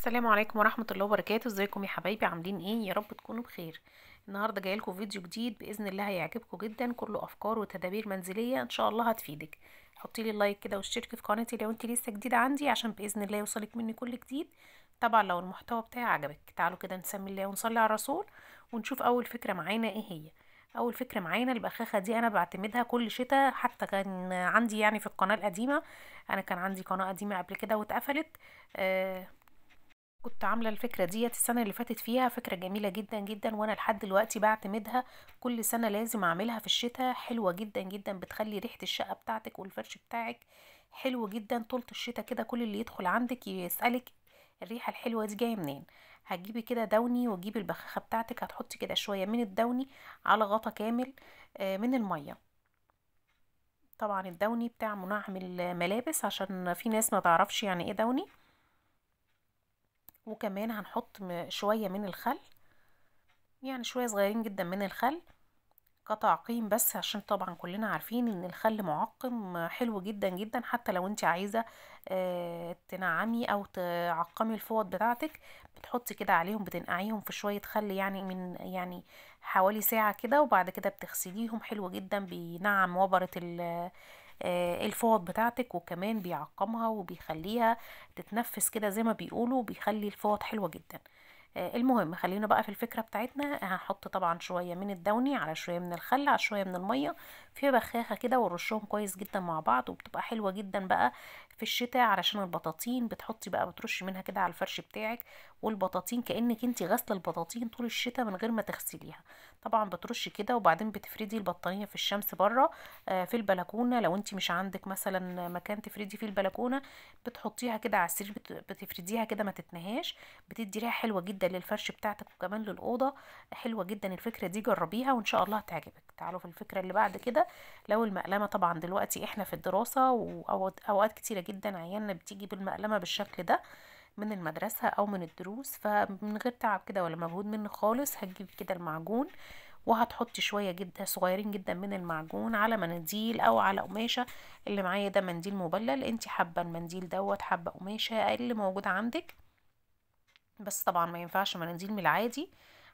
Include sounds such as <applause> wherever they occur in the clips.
السلام عليكم ورحمه الله وبركاته ازيكم يا حبايبي عاملين ايه يا رب تكونوا بخير النهارده جايه لكم فيديو جديد باذن الله هيعجبكم جدا كله افكار وتدابير منزليه ان شاء الله هتفيدك حطي لي لايك كده واشتركي في قناتي لو انت لسه جديده عندي عشان باذن الله يوصلك مني كل جديد طبعا لو المحتوى بتاعي عجبك تعالوا كده نسمي الله ونصلي على الرسول ونشوف اول فكره معانا ايه هي اول فكره معانا البخاخه دي انا بعتمدها كل شتاء حتى كان عندي يعني في القناه القديمه انا كان عندي قناه قديمه قبل كده واتقفلت آه كنت عاملة الفكرة ديت السنة اللي فاتت فيها فكرة جميلة جدا جدا وأنا لحد دلوقتي بعتمدها كل سنة لازم أعملها في الشتاء حلوة جدا جدا بتخلي ريحة الشقة بتاعتك والفرش بتاعك حلو جدا طولة الشتاء كده كل اللي يدخل عندك يسألك الريحة الحلوة دي جاية منين هتجيبي كده دوني وتجيبي البخاخة بتاعتك هتحطي كده شوية من الدوني على غطا كامل آه، من المية طبعا الدوني بتاع منعم الملابس عشان في ناس ما تعرفش يعني ايه دوني وكمان هنحط شوية من الخل يعني شوية صغيرين جدا من الخل كتعقيم بس عشان طبعا كلنا عارفين ان الخل معقم حلو جدا جدا حتى لو انت عايزة آه، تنعمي او تعقمي الفوط بتاعتك بتحطي كده عليهم بتنقعيهم في شوية خل يعني من يعني حوالي ساعة كده وبعد كده بتغسليهم حلو جدا بينعم وبرة آه، الفوط بتاعتك وكمان بيعقمها وبيخليها تتنفس كده زي ما بيقولوا بيخلي الفوط حلوة جدا آه، المهم خلينا بقى في الفكرة بتاعتنا هحط طبعا شوية من الدوني على شوية من الخل على شوية من المية في بخاخة كده ورشهم كويس جدا مع بعض وبتبقى حلوة جدا بقى في الشتاء علشان البطاطين بتحطي بقى بترشي منها كده على الفرش بتاعك والبطاطين كانك انت غاسله البطاطين طول الشتاء من غير ما تغسليها طبعا بترشي كده وبعدين بتفردي البطانيه في الشمس بره آه، في البلكونه لو انت مش عندك مثلا مكان تفردي فيه البلكونه بتحطيها كده على السرير بتفرديها كده ما تتنهاش بتدي ريحه حلوه جدا للفرش بتاعتك وكمان للاوضه حلوه جدا الفكره دي جربيها وان شاء الله هتعجبك تعالوا في الفكره اللي بعد كده لو المقلمه طبعا دلوقتي احنا في الدراسه واوقات كتيره جدا جدا عيالنا بتيجي بالمقلمة بالشكل ده من المدرسة او من الدروس فمن غير تعب كده ولا مجهود منه خالص هتجيبي كده المعجون وهتحطي شوية جدا صغيرين جدا من المعجون على مناديل او على قماشة اللي معايا ده منديل مبلل انت حابة المنديل دوت حابة قماشة اللي موجود عندك بس طبعا ما ينفعش مناديل من العادي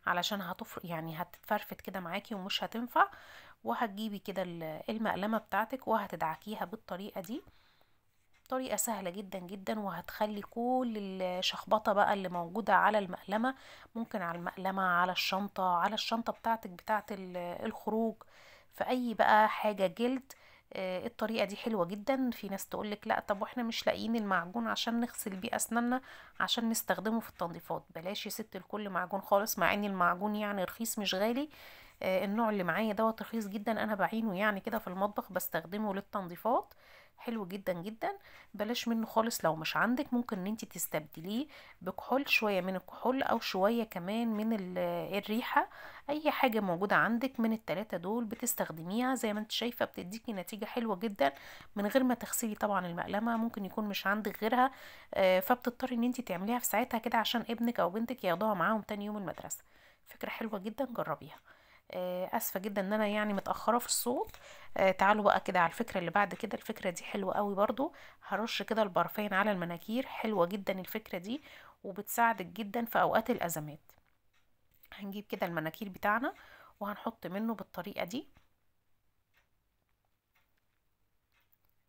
علشان هتفرق يعني هتتفرفت كده معاكي ومش هتنفع وهتجيبي كده المقلمة بتاعتك وهتدعكيها بالطريقة دي طريقة سهلة جدا جدا وهتخلي كل الشخبطة بقى اللي موجودة على المقلمة ممكن على المقلمة على الشنطة على الشنطة بتاعتك بتاعت الخروج في أي بقى حاجة جلد آه، الطريقة دي حلوة جدا في ناس تقولك لا طب واحنا مش لاقيين المعجون عشان نغسل بيه أسناننا عشان نستخدمه في التنظيفات بلاش يا ست الكل معجون خالص مع ان المعجون يعني رخيص مش غالي آه، النوع اللي معايا دوت رخيص جدا انا بعينه يعني كده في المطبخ بستخدمه للتنظيفات حلو جدا جدا بلاش منه خالص لو مش عندك ممكن ان انت تستبدليه بكحول شويه من الكحول او شويه كمان من <hesitation> الريحه اي حاجه موجوده عندك من التلاته دول بتستخدميها زي ما انت شايفه بتديكي نتيجه حلوه جدا من غير ما تغسلي طبعا المقلمه ممكن يكون مش عندك غيرها آه، فبتضطري ان انت تعمليها في ساعتها كده عشان ابنك او بنتك ياخدوها معاهم تاني يوم المدرسه فكره حلوه جدا جربيها آه، اسفه جدا ان انا يعني متاخره في الصوت آه، تعالوا بقى كده على الفكره اللي بعد كده الفكره دي حلوه قوي برضو هرش كده البرفان على المناكير حلوه جدا الفكره دي وبتساعدك جدا في اوقات الازمات هنجيب كده المناكير بتاعنا وهنحط منه بالطريقه دي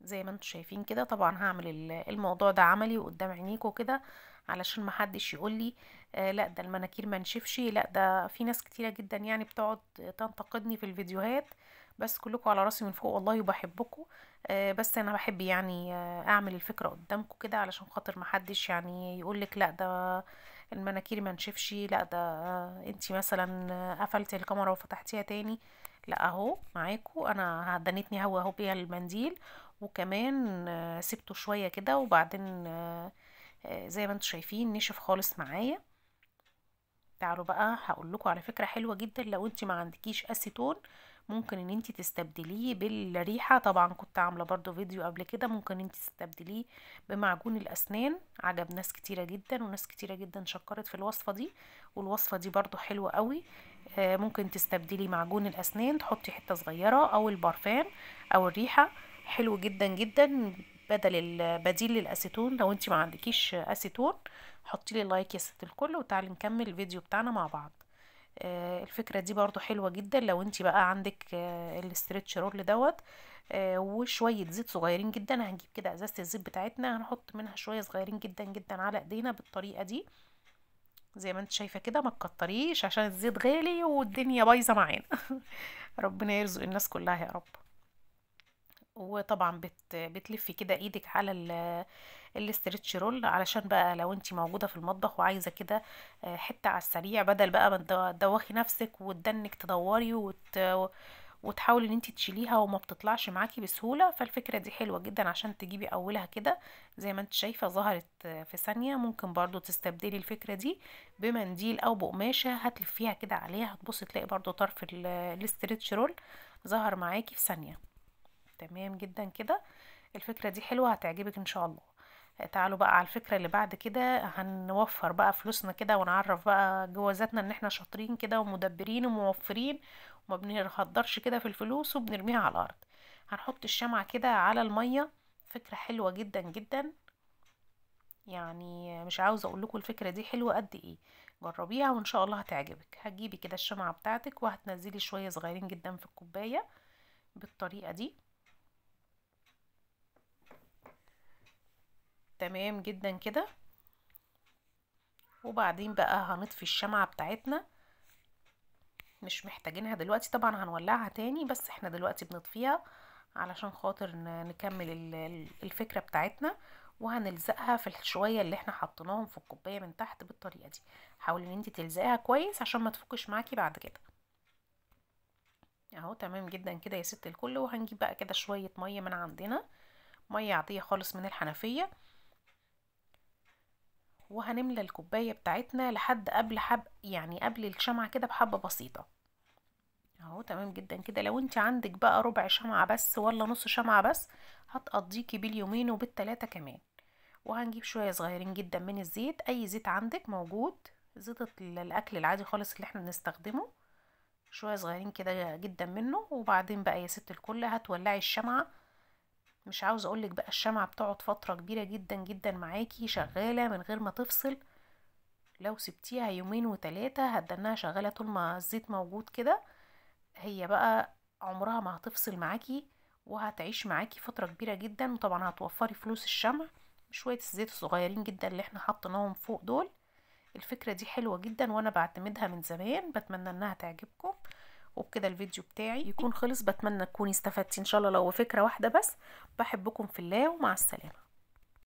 زي ما انتم شايفين كده طبعا هعمل الموضوع ده عملي وقدام عينيكم كده علشان ما حدش يقول لي آه لا ده المناكير ما نشفش لا ده في ناس كتيره جدا يعني بتقعد تنتقدني في الفيديوهات بس كلكم على راسي من فوق والله وبحبكم آه بس انا بحب يعني آه اعمل الفكره قدامكم كده علشان خاطر ما حدش يعني يقول لك لا ده المناكير ما نشفش لا ده آه، انت مثلا قفلتي الكاميرا وفتحتيها تاني لا اهو معاكم انا دنتني هو اهو بيها المنديل وكمان سبته شوية كده وبعدين آه، زي ما انتوا شايفين نشف خالص معايا تعالوا بقى هقول لكم على فكرة حلوة جدا لو انت ما عندكيش اسيتون ممكن ان انت تستبدليه بالريحة طبعا كنت عاملة برضو فيديو قبل كده ممكن انت تستبدليه بمعجون الاسنان عجب ناس كتيرة جدا وناس كتيرة جدا شكرت في الوصفة دي والوصفة دي برضو حلوة قوي آه، ممكن تستبدلي معجون الاسنان تحطي حتة صغيرة او البرفان او الريحة حلو جدا جدا بدل البديل للاسيتون لو انت ما عندكيش اسيتون حطي لي لايك يا ست الكل وتعالي نكمل الفيديو بتاعنا مع بعض آه، الفكره دي برضو حلوه جدا لو انت بقى عندك آه، الاسترتش رول دوت آه، وشويه زيت صغيرين جدا هنجيب كده ازازه الزيت بتاعتنا هنحط منها شويه صغيرين جدا جدا على ايدينا بالطريقه دي زي ما انت شايفه كده ما تكتريش عشان الزيت غالي والدنيا بايظه معانا <laughs> ربنا يرزق الناس كلها يا رب وطبعا بت بتلفي كده ايدك على الاسترتش رول علشان بقى لو انت موجوده في المطبخ وعايزه كده آه، حته على السريع بدل بقى ما تدوخي نفسك وتدنك تدوري وت... وتحاولي ان انت تشيليها وما بتطلعش معاكي بسهوله فالفكره دي حلوه جدا عشان تجيبي اولها كده زي ما انت شايفه ظهرت في ثانيه ممكن برضو تستبدلي الفكره دي بمنديل او بقماشه هتلفيها كده عليها هتبصي تلاقي برضو طرف الاسترتش رول ظهر معاكي في ثانيه تمام جدا كده الفكرة دي حلوة هتعجبك ان شاء الله تعالوا بقى على الفكرة اللي بعد كده هنوفر بقى فلوسنا كده ونعرف بقى جوازاتنا ان احنا شاطرين كده ومدبرين وموفرين وما بنهدرش كده في الفلوس وبنرميها على الارض هنحط الشمعة كده على المية فكرة حلوة جدا جدا يعني مش عاوزة اقول لكم الفكرة دي حلوة قد ايه جربيها وان شاء الله هتعجبك هتجيبي كده الشمعة بتاعتك وهتنزلي شوية صغيرين جدا في الكوباية بالطريقة دي تمام جدا كده وبعدين بقى هنطفي الشمعة بتاعتنا مش محتاجينها دلوقتي طبعا هنولعها تاني بس احنا دلوقتي بنطفيها علشان خاطر نكمل الفكرة بتاعتنا وهنلزقها في الشوية اللي احنا حطيناهم في الكوباية من تحت بالطريقة دي حاولي ان انت تلزقها كويس عشان ما تفكش معاكي بعد كده اهو تمام جدا كده يا ست الكل وهنجيب بقى كده شوية مية من عندنا مية عادية خالص من الحنفية وهنملى الكوبايه بتاعتنا لحد قبل حب يعني قبل الشمعه كده بحبه بسيطه اهو تمام جدا كده لو انت عندك بقى ربع شمعه بس ولا نص شمعه بس هتقضيكي باليومين وبالتلاته كمان وهنجيب شويه صغيرين جدا من الزيت اي زيت عندك موجود زيت الاكل العادي خالص اللي احنا بنستخدمه شويه صغيرين كده جدا منه وبعدين بقى يا ست الكل هتولعي الشمعه مش عاوز اقولك بقى الشمعة بتقعد فترة كبيرة جدا جدا معاكي شغالة من غير ما تفصل لو سبتيها يومين وتلاتة هتدنها شغالة طول ما الزيت موجود كده هي بقى عمرها ما هتفصل معاكي وهتعيش معاكي فترة كبيرة جدا وطبعا هتوفري فلوس الشمع شوية الزيت الصغيرين جدا اللي احنا حطيناهم فوق دول الفكرة دي حلوة جدا وانا بعتمدها من زمان بتمنى انها تعجبكم وبكده الفيديو بتاعي يكون خلص بتمنى تكوني استفدتي ان شاء الله لو فكره واحده بس بحبكم في الله ومع السلامه